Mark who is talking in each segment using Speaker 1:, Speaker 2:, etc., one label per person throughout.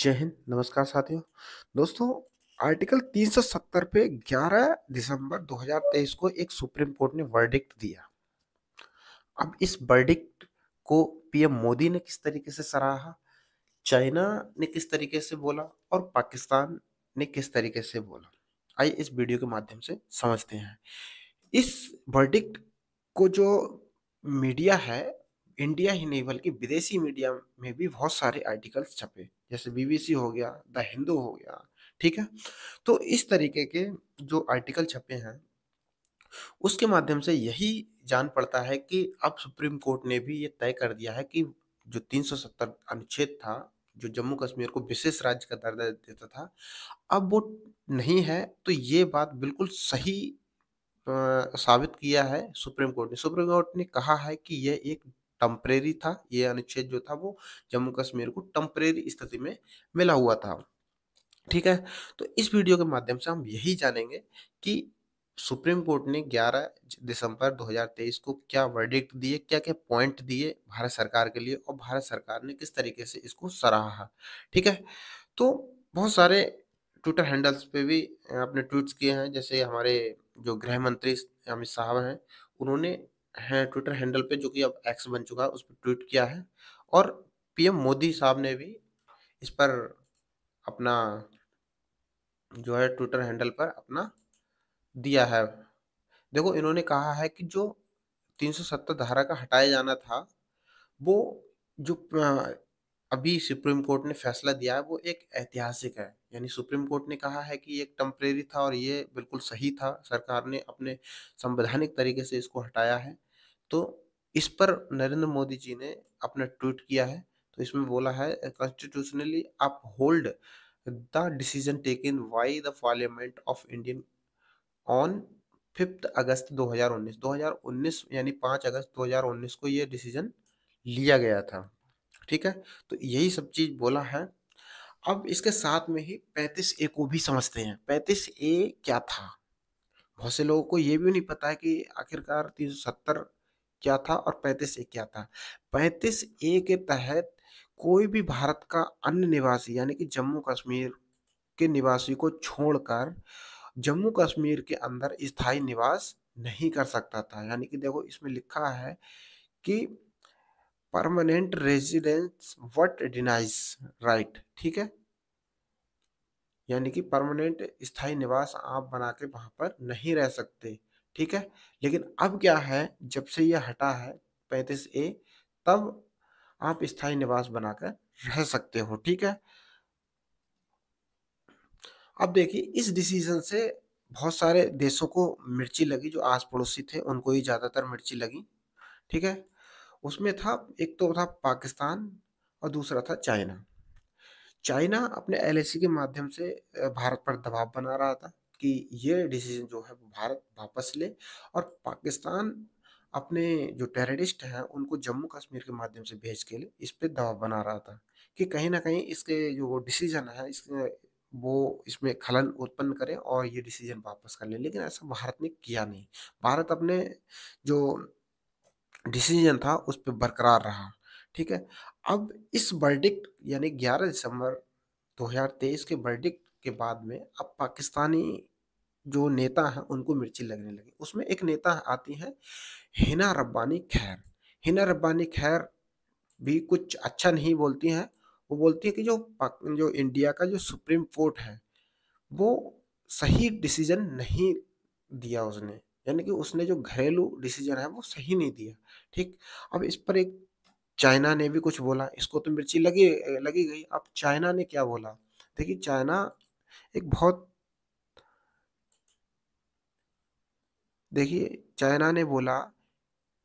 Speaker 1: जय हिंद नमस्कार साथियों दोस्तों आर्टिकल 370 पे 11 दिसंबर 2023 को एक सुप्रीम कोर्ट ने वर्डिक्ट दिया अब इस वर्डिक्ट को पीएम मोदी ने किस तरीके से सराहा चाइना ने किस तरीके से बोला और पाकिस्तान ने किस तरीके से बोला आइए इस वीडियो के माध्यम से समझते हैं इस वर्डिक्ट को जो मीडिया है इंडिया ही नहीं बल्कि विदेशी मीडिया में भी बहुत सारे आर्टिकल्स छपे जैसे बीबीसी हो गया द हिंदू हो गया ठीक है तो इस तरीके के जो आर्टिकल छपे हैं उसके माध्यम से यही जान पड़ता है कि अब सुप्रीम कोर्ट ने भी ये तय कर दिया है कि जो 370 अनुच्छेद था जो जम्मू कश्मीर को विशेष राज्य का दर्जा देता था अब वो नहीं है तो ये बात बिल्कुल सही आ, साबित किया है सुप्रीम कोर्ट ने सुप्रीम कोर्ट ने कहा है कि यह एक टम्परेरी था ये अनुच्छेद जो था वो जम्मू कश्मीर को टम्परेरी स्थिति में मिला हुआ था ठीक है तो इस वीडियो के माध्यम से हम यही जानेंगे कि सुप्रीम कोर्ट ने 11 दिसंबर 2023 को क्या वर्डिक्ट दिए क्या क्या पॉइंट दिए भारत सरकार के लिए और भारत सरकार ने किस तरीके से इसको सराहा ठीक है तो बहुत सारे ट्विटर हैंडल्स पे भी आपने ट्वीट्स किए हैं जैसे हमारे जो गृह मंत्री अमित शाह हैं उन्होंने है ट्विटर हैंडल पे जो कि अब एक्स बन चुका है उस पर ट्वीट किया है और पीएम मोदी साहब ने भी इस पर अपना जो है ट्विटर हैंडल पर अपना दिया है देखो इन्होंने कहा है कि जो 370 धारा का हटाया जाना था वो जो अभी सुप्रीम कोर्ट ने फैसला दिया है वो एक ऐतिहासिक है यानी सुप्रीम कोर्ट ने कहा है कि ये टम्परेरी था और ये बिल्कुल सही था सरकार ने अपने संवैधानिक तरीके से इसको हटाया है तो इस पर नरेंद्र मोदी जी ने अपना ट्वीट किया है तो इसमें बोला है constitutionally uphold the decision taken by the parliament of Indian on fifth August 2019 2019 यानी 5 अगस्त 2019 को ये डिसीजन लिया गया था ठीक है तो यही सब चीज़ बोला है अब इसके साथ में ही पैंतीस ए को भी समझते हैं पैंतीस ए क्या था बहुत से लोगों को ये भी नहीं पता है कि आखिरकार तीन सौ सत्तर क्या था और पैंतीस ए क्या था पैंतीस ए के तहत कोई भी भारत का अन्य निवासी यानी कि जम्मू कश्मीर के निवासी को छोड़कर जम्मू कश्मीर के अंदर स्थायी निवास नहीं कर सकता था यानी कि देखो इसमें लिखा है कि permanent residence what denies right ठीक है यानी कि परमानेंट स्थायी निवास आप बना के वहां पर नहीं रह सकते ठीक है लेकिन अब क्या है जब से यह हटा है पैंतीस ए तब आप स्थायी निवास बनाकर रह सकते हो ठीक है अब देखिए इस डिसीजन से बहुत सारे देशों को मिर्ची लगी जो आस पड़ोसी थे उनको ही ज़्यादातर मिर्ची लगी ठीक है उसमें था एक तो था पाकिस्तान और दूसरा था चाइना चाइना अपने एल के माध्यम से भारत पर दबाव बना रहा था कि ये डिसीजन जो है भारत वापस ले और पाकिस्तान अपने जो टेररिस्ट हैं उनको जम्मू कश्मीर के माध्यम से भेज के लिए इस पर दबाव बना रहा था कि कहीं ना कहीं इसके जो वो डिसीजन है इस वो इसमें खलन उत्पन्न करें और ये डिसीजन वापस कर लें लेकिन ऐसा भारत ने किया नहीं भारत अपने जो डिसीजन था उस पर बरकरार रहा ठीक है अब इस बर्डिक्ट यानी 11 दिसंबर 2023 के बर्डिक्ट के बाद में अब पाकिस्तानी जो नेता हैं उनको मिर्ची लगने लगी उसमें एक नेता आती हैं हिना रब्बानी खैर हिना रब्बानी खैर भी कुछ अच्छा नहीं बोलती हैं वो बोलती है कि जो जो इंडिया का जो सुप्रीम कोर्ट है वो सही डिसीजन नहीं दिया उसने यानी कि उसने जो घरेलू डिसीजन है वो सही नहीं दिया ठीक अब इस पर एक चाइना ने भी कुछ बोला इसको तो मिर्ची लगी लगी गई अब चाइना ने क्या बोला देखिए चाइना एक बहुत देखिए चाइना ने बोला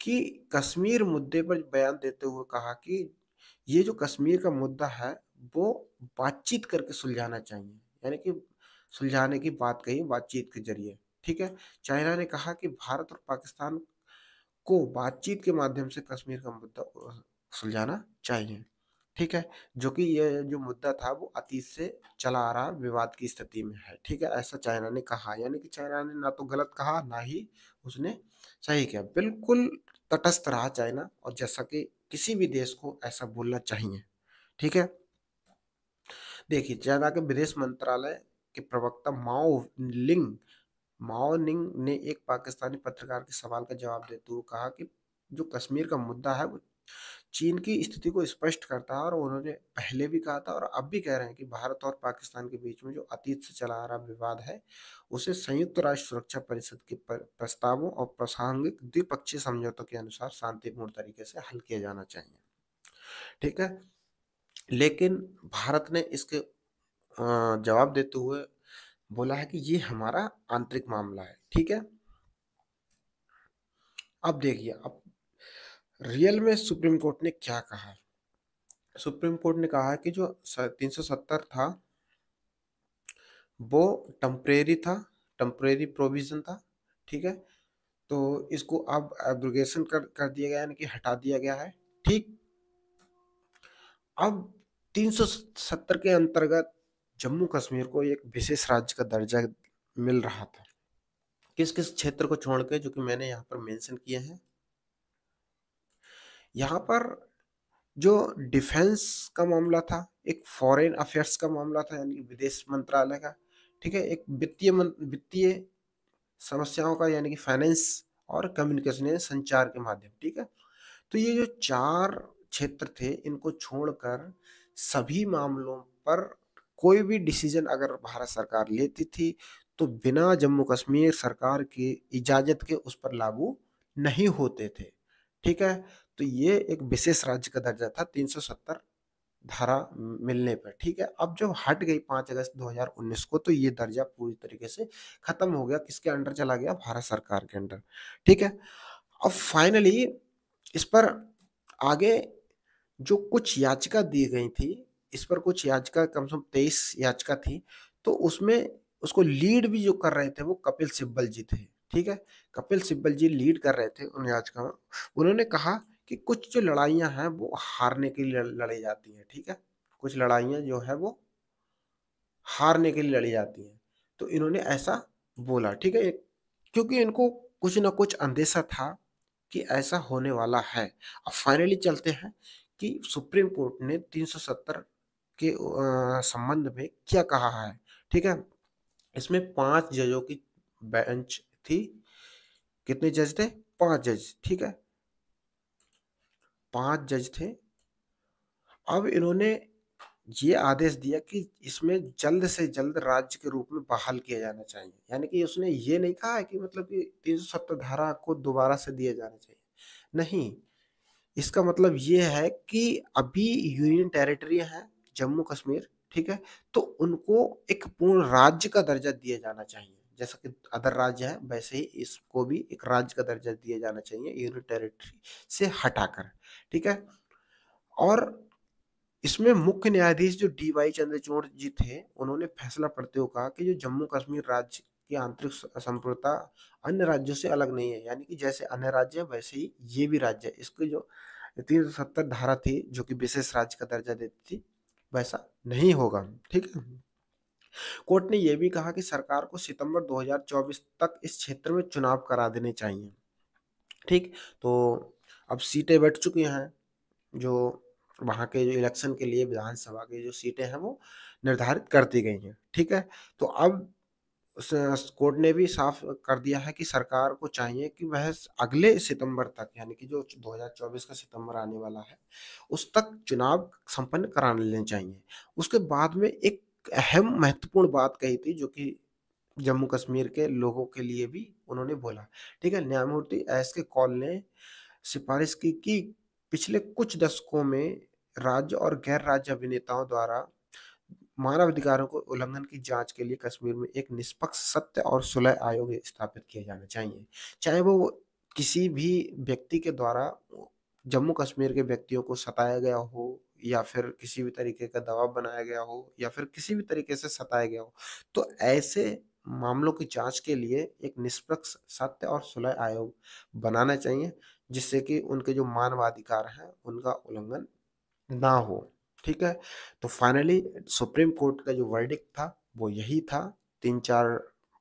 Speaker 1: कि कश्मीर मुद्दे पर बयान देते हुए कहा कि ये जो कश्मीर का मुद्दा है वो बातचीत करके सुलझाना चाहिए यानी कि सुलझाने की बात कही बातचीत के जरिए ठीक है चाइना ने कहा कि भारत और पाकिस्तान को बातचीत के माध्यम से कश्मीर का मुद्दा सुलझाना चाहिए ठीक है जो कि ये जो मुद्दा था वो अतीत से चला आ रहा विवाद की स्थिति में है ठीक है ऐसा चाइना ने कहा यानी कि चाइना ने ना तो गलत कहा ना ही उसने सही किया बिल्कुल तटस्थ रहा चाइना और जैसा कि किसी भी देश को ऐसा बोलना चाहिए ठीक है देखिए चाइना के विदेश मंत्रालय के प्रवक्ता माओ लिंग माओनिंग ने एक पाकिस्तानी पत्रकार के सवाल का जवाब देते हुए कहा कि जो कश्मीर का मुद्दा है वो चीन की स्थिति को स्पष्ट करता है और उन्होंने पहले भी कहा था और अब भी कह रहे हैं कि भारत और पाकिस्तान के बीच में जो अतीत से चला आ रहा विवाद है उसे संयुक्त राष्ट्र सुरक्षा परिषद के प्रस्तावों और प्रासंगिक द्विपक्षीय समझौतों के अनुसार शांतिपूर्ण तरीके से हल किया जाना चाहिए ठीक है लेकिन भारत ने इसके जवाब देते हुए बोला है कि ये हमारा आंतरिक मामला है ठीक है अब देखिए अब रियल में सुप्रीम कोर्ट ने क्या कहा सुप्रीम कोर्ट ने कहा कि जो 370 था वो टम्परेरी था टम्परेरी प्रोविज़न था ठीक है तो इसको अब एब्रोगेशन कर कर दिया गया यानी कि हटा दिया गया है ठीक अब 370 के अंतर्गत जम्मू कश्मीर को एक विशेष राज्य का दर्जा मिल रहा था किस किस क्षेत्र को छोड़ के जो कि मैंने यहाँ पर मेंशन किए हैं यहाँ पर जो डिफेंस का मामला था एक फॉरेन अफेयर्स का मामला था यानी विदेश मंत्रालय का ठीक है एक वित्तीय वित्तीय समस्याओं का यानी कि फाइनेंस और कम्युनिकेशन संचार के माध्यम ठीक है तो ये जो चार क्षेत्र थे इनको छोड़कर सभी मामलों पर कोई भी डिसीजन अगर भारत सरकार लेती थी तो बिना जम्मू कश्मीर सरकार के इजाज़त के उस पर लागू नहीं होते थे ठीक है तो ये एक विशेष राज्य का दर्जा था 370 धारा मिलने पर ठीक है अब जब हट गई 5 अगस्त 2019 को तो ये दर्जा पूरी तरीके से ख़त्म हो गया किसके अंडर चला गया भारत सरकार के अंडर ठीक है अब फाइनली इस पर आगे जो कुछ याचिका दी गई थी इस पर कुछ याचिका कम से कम तेईस याचिका थी तो उसमें उसको लीड भी जो कर रहे थे वो कपिल सिब्बल जी थे ठीक है कपिल सिब्बल जी लीड कर रहे थे उन याचिका में उन्होंने कहा कि कुछ जो लड़ाइयाँ हैं वो हारने के लिए लड़ी जाती हैं ठीक है कुछ लड़ाइयाँ जो है वो हारने के लिए लड़ी जाती हैं तो इन्होंने ऐसा बोला ठीक है क्योंकि इनको कुछ ना कुछ अंदेशा था कि ऐसा होने वाला है अब फाइनली चलते हैं कि सुप्रीम कोर्ट ने 370 के संबंध में क्या कहा है ठीक है इसमें पांच जजों की बेंच थी कितने जज थे पांच जज ठीक है पांच जज थे अब इन्होंने ये आदेश दिया कि इसमें जल्द से जल्द राज्य के रूप में बहाल किया जाना चाहिए यानी कि उसने ये नहीं कहा है कि मतलब कि तीन सौ सत्तर धारा को दोबारा से दिया जाना चाहिए नहीं इसका मतलब ये है कि अभी यूनियन टेरिटरी है जम्मू कश्मीर ठीक है तो उनको एक पूर्ण राज्य का दर्जा दिया जाना चाहिए जैसा कि अदर राज्य है वैसे ही इसको भी एक राज्य का दर्जा दिया जाना चाहिए यूनियन टेरिटरी से हटाकर ठीक है और इसमें मुख्य न्यायाधीश जो डी वाई चंद्रचूड़ जी थे उन्होंने फैसला पड़ते हुए कहा कि जो जम्मू कश्मीर राज्य की आंतरिक संप्रता अन्य राज्यों से अलग नहीं है यानी कि जैसे अन्य राज्य है वैसे ही ये भी राज्य है इसकी जो तीन सौ सत्तर धारा थी जो कि विशेष राज्य का दर्जा देती थी वैसा नहीं होगा ठीक है कोर्ट ने यह भी कहा कि सरकार को सितंबर 2024 तक इस क्षेत्र में चुनाव करा देने चाहिए ठीक तो अब सीटें बैठ चुकी हैं जो वहाँ के जो इलेक्शन के लिए विधानसभा की जो सीटें हैं वो निर्धारित कर दी गई हैं ठीक है तो अब कोर्ट ने भी साफ कर दिया है कि सरकार को चाहिए कि वह अगले सितंबर तक यानी कि जो 2024 का सितंबर आने वाला है उस तक चुनाव संपन्न करा लेने चाहिए उसके बाद में एक अहम महत्वपूर्ण बात कही थी जो कि जम्मू कश्मीर के लोगों के लिए भी उन्होंने बोला ठीक है न्यायमूर्ति एस के कॉल ने सिफारिश की कि पिछले कुछ दशकों में राज्य और गैर राज्य अभिनेताओं द्वारा मानवाधिकारों को उल्लंघन की जांच के लिए कश्मीर में एक निष्पक्ष सत्य और सुलह आयोग स्थापित किए जाना चाहिए चाहे वो किसी भी व्यक्ति के द्वारा जम्मू कश्मीर के व्यक्तियों को सताया गया हो या फिर किसी भी तरीके का दबाव बनाया गया हो या फिर किसी भी तरीके से सताया गया हो तो ऐसे मामलों की जांच के लिए एक निष्पक्ष सत्य और सुलह आयोग बनाना चाहिए जिससे कि उनके जो मानवाधिकार हैं उनका उल्लंघन ना हो ठीक है तो फाइनली सुप्रीम कोर्ट का जो वर्डिक था वो यही था तीन चार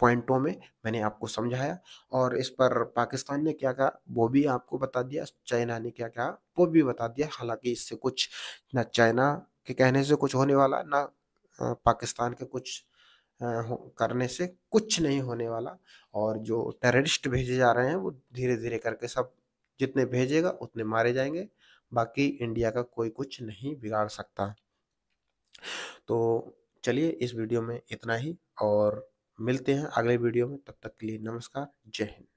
Speaker 1: पॉइंटों में मैंने आपको समझाया और इस पर पाकिस्तान ने क्या कहा वो भी आपको बता दिया चाइना ने क्या कहा वो भी बता दिया हालांकि इससे कुछ ना चाइना के कहने से कुछ होने वाला ना पाकिस्तान के कुछ करने से कुछ नहीं होने वाला और जो टेररिस्ट भेजे जा रहे हैं वो धीरे धीरे करके सब जितने भेजेगा उतने मारे जाएंगे बाकी इंडिया का कोई कुछ नहीं बिगाड़ सकता तो चलिए इस वीडियो में इतना ही और मिलते हैं अगले वीडियो में तब तक के लिए नमस्कार जय हिंद